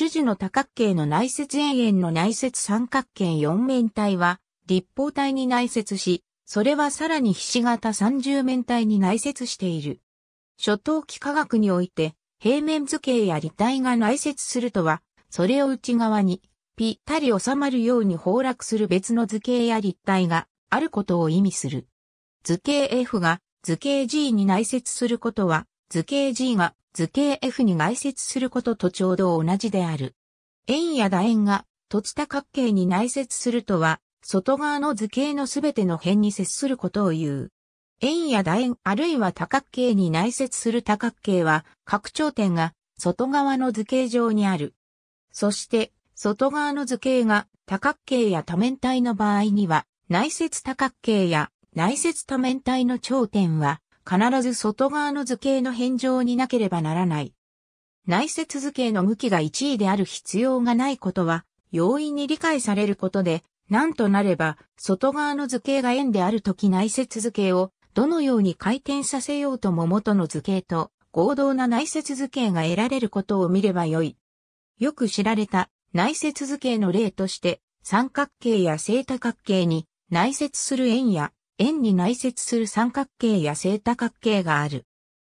主樹の多角形の内接円円の内接三角形四面体は、立方体に内接し、それはさらにひし形三十面体に内接している。初等期科学において、平面図形や立体が内接するとは、それを内側に、ぴったり収まるように崩落する別の図形や立体があることを意味する。図形 F が図形 G に内接することは、図形 G が図形 F に外接することとちょうど同じである。円や楕円が凸多角形に内接するとは、外側の図形のすべての辺に接することを言う。円や楕円あるいは多角形に内接する多角形は、拡張点が外側の図形上にある。そして、外側の図形が多角形や多面体の場合には、内接多角形や内接多面体の頂点は必ず外側の図形の変状になければならない。内接図形の向きが1位である必要がないことは、容易に理解されることで、なんとなれば、外側の図形が円であるとき内接図形を、どのように回転させようとも元の図形と、合同な内接図形が得られることを見ればよい。よく知られた内接図形の例として、三角形や正多角形に内接する円や円に内接する三角形や正多角形がある。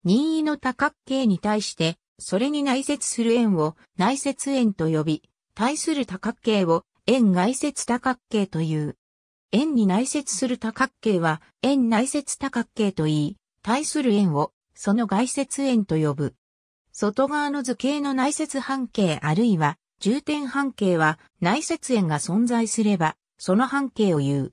任意の多角形に対して、それに内接する円を内接円と呼び、対する多角形を円外接多角形という。円に内接する多角形は円内接多角形と言い、対する円をその外接円と呼ぶ。外側の図形の内接半径あるいは重点半径は内接円が存在すれば、その半径を言う。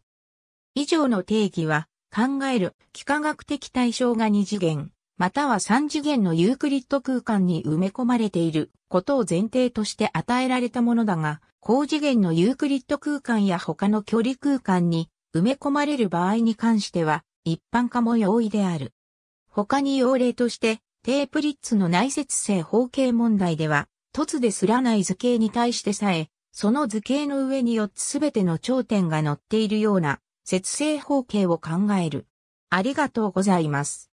以上の定義は、考える幾何学的対象が二次元、または三次元のユークリッド空間に埋め込まれていることを前提として与えられたものだが、高次元のユークリッド空間や他の距離空間に埋め込まれる場合に関しては、一般化も容易である。他に用例として、テープリッツの内接性方形問題では、凸ですらない図形に対してさえ、その図形の上に4つすべての頂点が載っているような節制方形を考える。ありがとうございます。